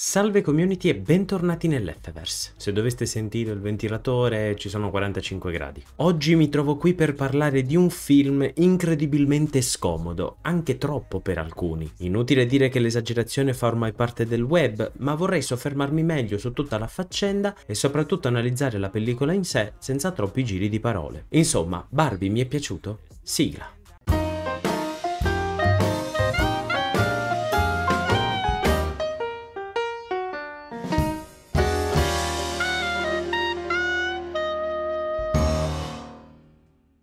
Salve community e bentornati nell'Efeverse. Se doveste sentire il ventilatore ci sono 45 gradi. Oggi mi trovo qui per parlare di un film incredibilmente scomodo, anche troppo per alcuni. Inutile dire che l'esagerazione fa ormai parte del web, ma vorrei soffermarmi meglio su tutta la faccenda e soprattutto analizzare la pellicola in sé senza troppi giri di parole. Insomma, Barbie mi è piaciuto? Sigla.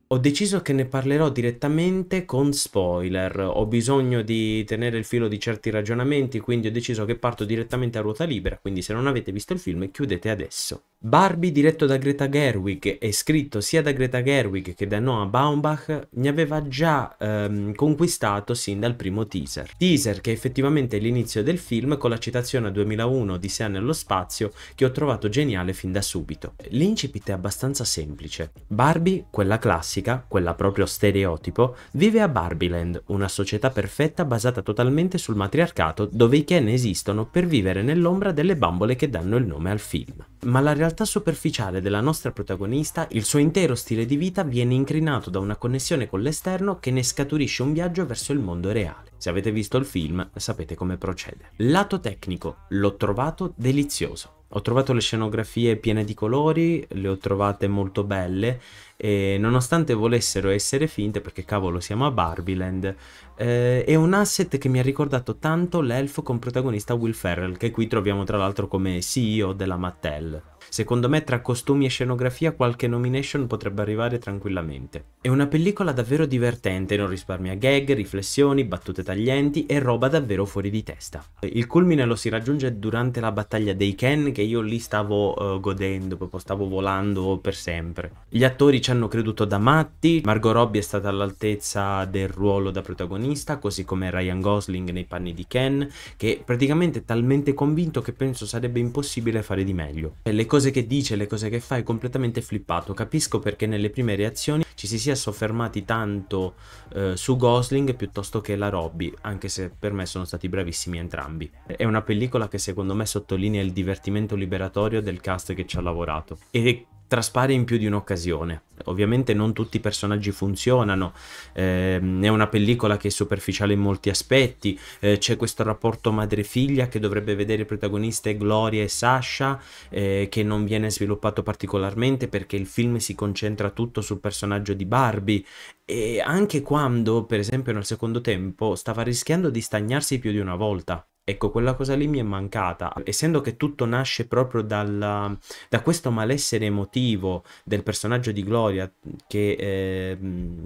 ho deciso che ne parlerò direttamente con spoiler. Ho bisogno di tenere il filo di certi ragionamenti, quindi ho deciso che parto direttamente a ruota libera, quindi se non avete visto il film chiudete adesso. Barbie, diretto da Greta Gerwig e scritto sia da Greta Gerwig che da Noah Baumbach, mi aveva già ehm, conquistato sin dal primo teaser. Teaser che è effettivamente è l'inizio del film con la citazione a 2001 di Sea nello spazio che ho trovato geniale fin da subito. L'incipit è abbastanza semplice. Barbie, quella classica musica, quella proprio stereotipo, vive a Barbiland, una società perfetta basata totalmente sul matriarcato dove i Ken esistono per vivere nell'ombra delle bambole che danno il nome al film. Ma la realtà superficiale della nostra protagonista, il suo intero stile di vita viene incrinato da una connessione con l'esterno che ne scaturisce un viaggio verso il mondo reale. Se avete visto il film sapete come procede. Lato tecnico, l'ho trovato delizioso. Ho trovato le scenografie piene di colori, le ho trovate molto belle e nonostante volessero essere finte, perché cavolo siamo a Barbiland, eh, è un asset che mi ha ricordato tanto l'elfo con protagonista Will Ferrell, che qui troviamo tra l'altro come CEO della Mattel. Secondo me tra costumi e scenografia qualche nomination potrebbe arrivare tranquillamente. È una pellicola davvero divertente, non risparmia gag, riflessioni, battute taglienti e roba davvero fuori di testa. Il culmine lo si raggiunge durante la battaglia dei Ken che io lì stavo uh, godendo, proprio stavo volando per sempre. Gli attori ci hanno creduto da matti, Margot Robbie è stata all'altezza del ruolo da protagonista, così come Ryan Gosling nei panni di Ken, che praticamente è talmente convinto che penso sarebbe impossibile fare di meglio. E le cose che dice, le cose che fa è completamente flippato, capisco perché nelle prime reazioni ci si sia soffermati tanto eh, su Gosling piuttosto che la Robbie, anche se per me sono stati bravissimi entrambi. È una pellicola che secondo me sottolinea il divertimento liberatorio del cast che ci ha lavorato. E traspare in più di un'occasione. Ovviamente non tutti i personaggi funzionano, eh, è una pellicola che è superficiale in molti aspetti, eh, c'è questo rapporto madre-figlia che dovrebbe vedere protagoniste Gloria e Sasha, eh, che non viene sviluppato particolarmente perché il film si concentra tutto sul personaggio di Barbie e anche quando, per esempio nel secondo tempo, stava rischiando di stagnarsi più di una volta. Ecco, quella cosa lì mi è mancata, essendo che tutto nasce proprio dalla, da questo malessere emotivo del personaggio di Gloria che eh,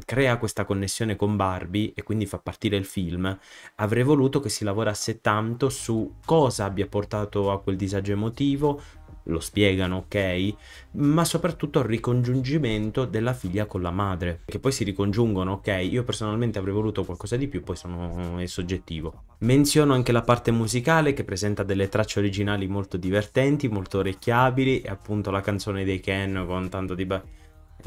crea questa connessione con Barbie e quindi fa partire il film, avrei voluto che si lavorasse tanto su cosa abbia portato a quel disagio emotivo, lo spiegano, ok? Ma soprattutto il ricongiungimento della figlia con la madre, che poi si ricongiungono, ok? Io personalmente avrei voluto qualcosa di più, poi sono, è soggettivo. Menziono anche la parte musicale che presenta delle tracce originali molto divertenti, molto orecchiabili, e appunto la canzone dei Ken con tanto di... Ba-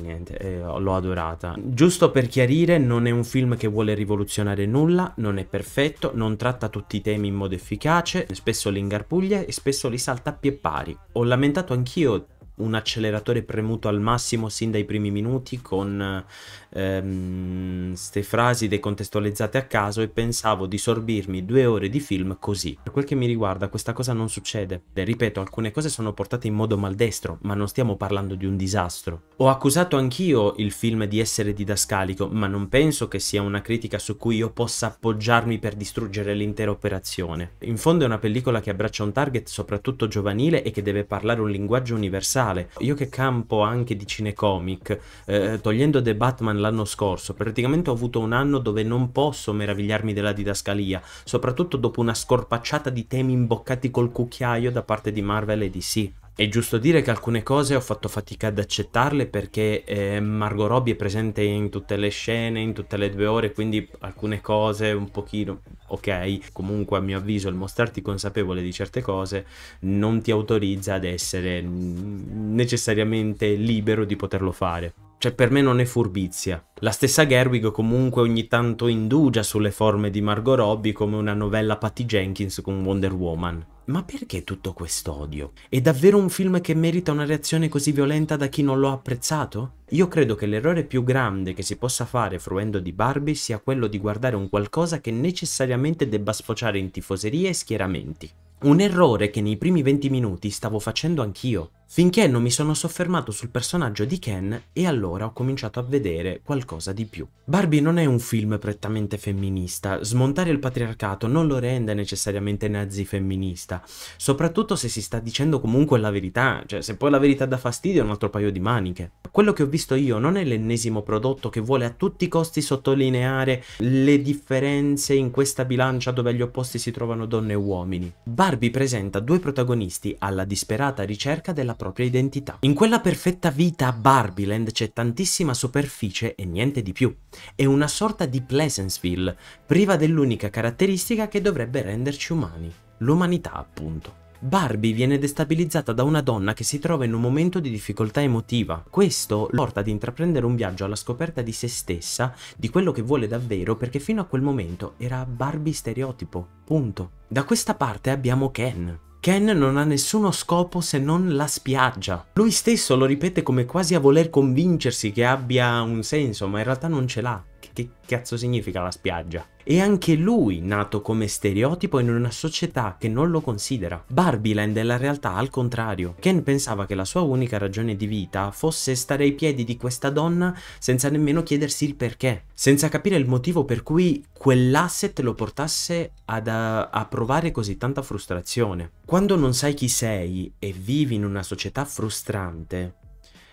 niente, eh, l'ho adorata. Giusto per chiarire, non è un film che vuole rivoluzionare nulla, non è perfetto, non tratta tutti i temi in modo efficace, spesso li ingarpuglia e spesso li salta a pie pari. Ho lamentato anch'io un acceleratore premuto al massimo sin dai primi minuti con queste ehm, frasi decontestualizzate a caso e pensavo di sorbirmi due ore di film così. Per quel che mi riguarda questa cosa non succede. E ripeto, alcune cose sono portate in modo maldestro, ma non stiamo parlando di un disastro. Ho accusato anch'io il film di essere didascalico, ma non penso che sia una critica su cui io possa appoggiarmi per distruggere l'intera operazione. In fondo è una pellicola che abbraccia un target soprattutto giovanile e che deve parlare un linguaggio universale generale. Io che campo anche di cinecomic, eh, togliendo The Batman l'anno scorso, praticamente ho avuto un anno dove non posso meravigliarmi della didascalia, soprattutto dopo una scorpacciata di temi imboccati col cucchiaio da parte di Marvel e DC. È giusto dire che alcune cose ho fatto fatica ad accettarle perché eh, Margot Robbie è presente in tutte le scene, in tutte le due ore, quindi alcune cose un pochino... Ok, comunque a mio avviso il mostrarti consapevole di certe cose non ti autorizza ad essere mm, necessariamente libero di poterlo fare. Cioè per me non è furbizia. La stessa Gerwig comunque ogni tanto indugia sulle forme di Margot Robbie come una novella Patty Jenkins con Wonder Woman. Ma perché tutto questo odio? È davvero un film che merita una reazione così violenta da chi non lo ha apprezzato? Io credo che l'errore più grande che si possa fare fruendo di Barbie sia quello di guardare un qualcosa che necessariamente debba sfociare in tifoserie e schieramenti. Un errore che nei primi 20 minuti stavo facendo anch'io finché non mi sono soffermato sul personaggio di Ken e allora ho cominciato a vedere qualcosa di più. Barbie non è un film prettamente femminista, smontare il patriarcato non lo rende necessariamente nazifemminista, soprattutto se si sta dicendo comunque la verità, cioè se poi la verità dà fastidio è un altro paio di maniche. Quello che ho visto io non è l'ennesimo prodotto che vuole a tutti i costi sottolineare le differenze in questa bilancia dove agli opposti si trovano donne e uomini. Barbie presenta due protagonisti alla disperata ricerca della propria identità. In quella perfetta vita a Barbiland c'è tantissima superficie e niente di più. È una sorta di Pleasanceville, priva dell'unica caratteristica che dovrebbe renderci umani, l'umanità appunto. Barbie viene destabilizzata da una donna che si trova in un momento di difficoltà emotiva. Questo porta ad intraprendere un viaggio alla scoperta di se stessa, di quello che vuole davvero, perché fino a quel momento era Barbie stereotipo, punto. Da questa parte abbiamo Ken, Ken non ha nessuno scopo se non la spiaggia. Lui stesso lo ripete come quasi a voler convincersi che abbia un senso, ma in realtà non ce l'ha che cazzo significa la spiaggia? E anche lui nato come stereotipo in una società che non lo considera. Barbieland è la realtà al contrario. Ken pensava che la sua unica ragione di vita fosse stare ai piedi di questa donna senza nemmeno chiedersi il perché, senza capire il motivo per cui quell'asset lo portasse ad, a, a provare così tanta frustrazione. Quando non sai chi sei e vivi in una società frustrante,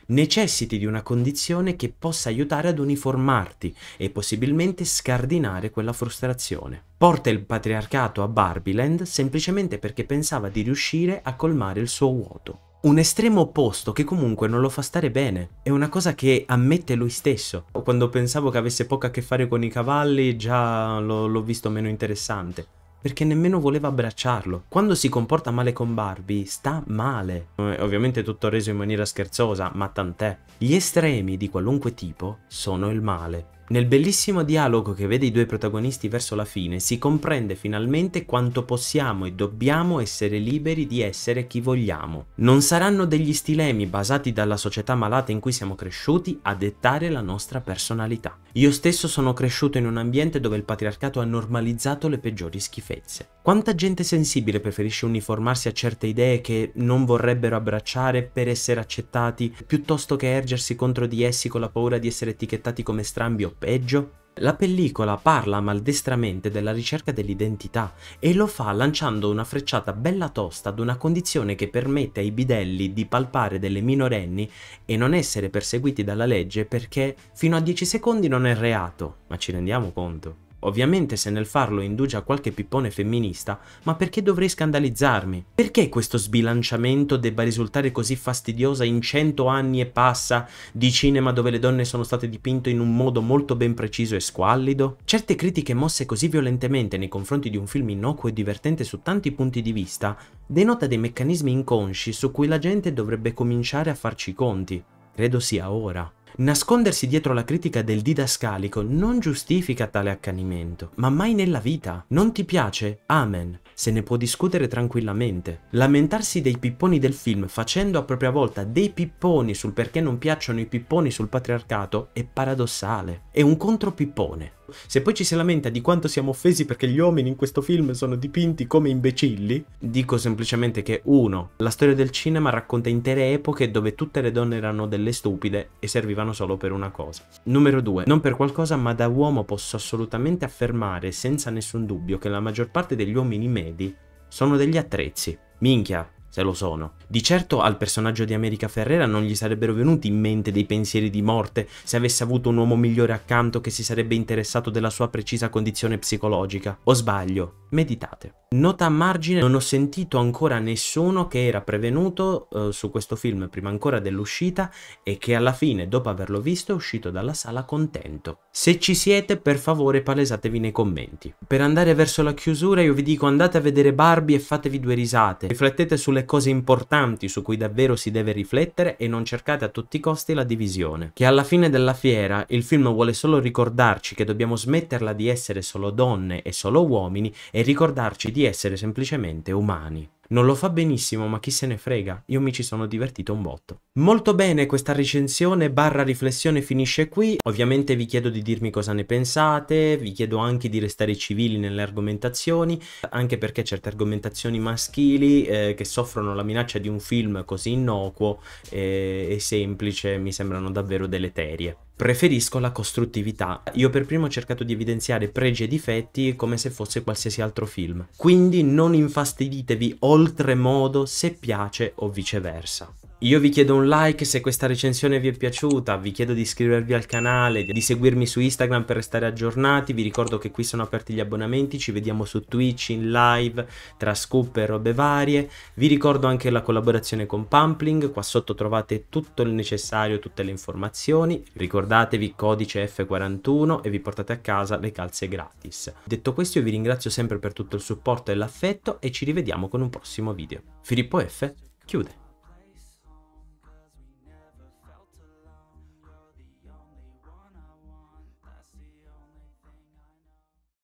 necessiti di una condizione che possa aiutare ad uniformarti e possibilmente scardinare quella frustrazione. Porta il patriarcato a Barbiland semplicemente perché pensava di riuscire a colmare il suo vuoto. Un estremo opposto che comunque non lo fa stare bene. È una cosa che ammette lui stesso. Quando pensavo che avesse poco a che fare con i cavalli, già l'ho visto meno interessante perché nemmeno voleva abbracciarlo. Quando si comporta male con Barbie, sta male. Eh, ovviamente tutto reso in maniera scherzosa, ma tant'è. Gli estremi di qualunque tipo sono il male. Nel bellissimo dialogo che vede i due protagonisti verso la fine si comprende finalmente quanto possiamo e dobbiamo essere liberi di essere chi vogliamo. Non saranno degli stilemi basati dalla società malata in cui siamo cresciuti a dettare la nostra personalità. Io stesso sono cresciuto in un ambiente dove il patriarcato ha normalizzato le peggiori schifezze. Quanta gente sensibile preferisce uniformarsi a certe idee che non vorrebbero abbracciare per essere accettati, piuttosto che ergersi contro di essi con la paura di essere etichettati come strambi o peggio? La pellicola parla maldestramente della ricerca dell'identità e lo fa lanciando una frecciata bella tosta ad una condizione che permette ai bidelli di palpare delle minorenni e non essere perseguiti dalla legge perché fino a 10 secondi non è reato, ma ci rendiamo conto. Ovviamente se nel farlo indugia a qualche pippone femminista, ma perché dovrei scandalizzarmi? Perché questo sbilanciamento debba risultare così fastidiosa in cento anni e passa di cinema dove le donne sono state dipinte in un modo molto ben preciso e squallido? Certe critiche mosse così violentemente nei confronti di un film innocuo e divertente su tanti punti di vista denota dei meccanismi inconsci su cui la gente dovrebbe cominciare a farci i conti. Credo sia ora. Nascondersi dietro la critica del didascalico non giustifica tale accanimento, ma mai nella vita. Non ti piace? Amen. Se ne può discutere tranquillamente. Lamentarsi dei pipponi del film facendo a propria volta dei pipponi sul perché non piacciono i pipponi sul patriarcato è paradossale. È un contropippone. Se poi ci si lamenta di quanto siamo offesi perché gli uomini in questo film sono dipinti come imbecilli, dico semplicemente che 1. La storia del cinema racconta intere epoche dove tutte le donne erano delle stupide e servivano solo per una cosa. Numero 2. Non per qualcosa ma da uomo posso assolutamente affermare senza nessun dubbio che la maggior parte degli uomini medi sono degli attrezzi. Minchia, se lo sono. Di certo al personaggio di America Ferrera non gli sarebbero venuti in mente dei pensieri di morte se avesse avuto un uomo migliore accanto che si sarebbe interessato della sua precisa condizione psicologica. O sbaglio? Meditate. Nota a margine, non ho sentito ancora nessuno che era prevenuto eh, su questo film prima ancora dell'uscita e che alla fine, dopo averlo visto, è uscito dalla sala contento. Se ci siete, per favore palesatevi nei commenti. Per andare verso la chiusura io vi dico andate a vedere Barbie e fatevi due risate. Riflettete sulle cose importanti su cui davvero si deve riflettere e non cercate a tutti i costi la divisione. Che alla fine della fiera il film vuole solo ricordarci che dobbiamo smetterla di essere solo donne e solo uomini e e ricordarci di essere semplicemente umani. Non lo fa benissimo, ma chi se ne frega, io mi ci sono divertito un botto. Molto bene, questa recensione barra riflessione finisce qui. Ovviamente vi chiedo di dirmi cosa ne pensate, vi chiedo anche di restare civili nelle argomentazioni, anche perché certe argomentazioni maschili eh, che soffrono la minaccia di un film così innocuo eh, e semplice mi sembrano davvero deleterie. Preferisco la costruttività. Io per primo ho cercato di evidenziare pregi e difetti come se fosse qualsiasi altro film. Quindi non infastiditevi oltremodo se piace o viceversa. Io vi chiedo un like se questa recensione vi è piaciuta, vi chiedo di iscrivervi al canale, di seguirmi su Instagram per restare aggiornati, vi ricordo che qui sono aperti gli abbonamenti, ci vediamo su Twitch, in live, tra scoop e robe varie, vi ricordo anche la collaborazione con Pumpling, qua sotto trovate tutto il necessario, tutte le informazioni, ricordatevi codice F41 e vi portate a casa le calze gratis. Detto questo io vi ringrazio sempre per tutto il supporto e l'affetto e ci rivediamo con un prossimo video. Filippo F chiude.